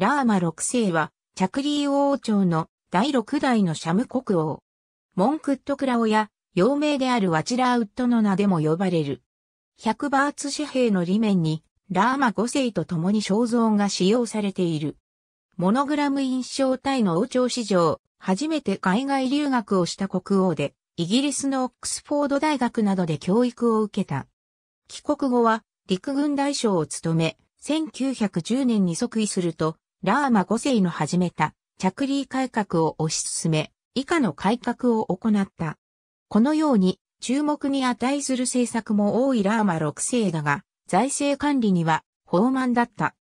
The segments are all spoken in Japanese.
ラーマ6世は、チャクリー王朝の第6代のシャム国王。モンクットクラオや、幼名であるワチラーウッドの名でも呼ばれる。100バーツ紙幣の裏面に、ラーマ5世と共に肖像が使用されている。モノグラム印象体の王朝史上、初めて海外留学をした国王で、イギリスのオックスフォード大学などで教育を受けた。帰国後は、陸軍大将を務め、1910年に即位すると、ラーマ5世の始めた着理改革を推し進め、以下の改革を行った。このように注目に値する政策も多いラーマ6世だが、財政管理には豊満だった。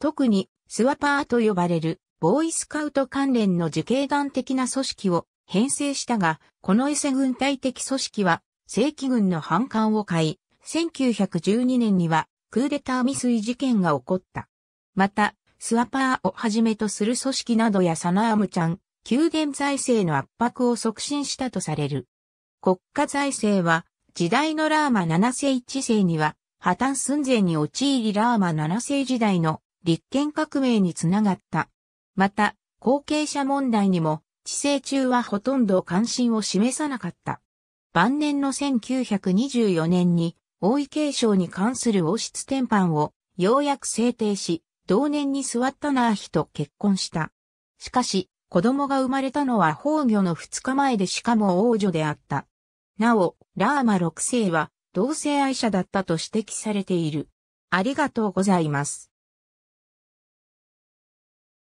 特にスワパーと呼ばれるボーイスカウト関連の受刑団的な組織を編成したが、このエセ軍隊的組織は正規軍の反感を買い、1912年にはクーデター未遂事件が起こった。また、スワパーをはじめとする組織などやサナアムちゃん、宮殿財政の圧迫を促進したとされる。国家財政は、時代のラーマ7世1世には、破綻寸前に陥りラーマ7世時代の立憲革命につながった。また、後継者問題にも、治世中はほとんど関心を示さなかった。晩年の1924年に、王位継承に関する王室転換を、ようやく制定し、同年にスワッタナーヒと結婚した。しかし、子供が生まれたのは崩御の2日前でしかも王女であった。なお、ラーマ6世は同性愛者だったと指摘されている。ありがとうございます。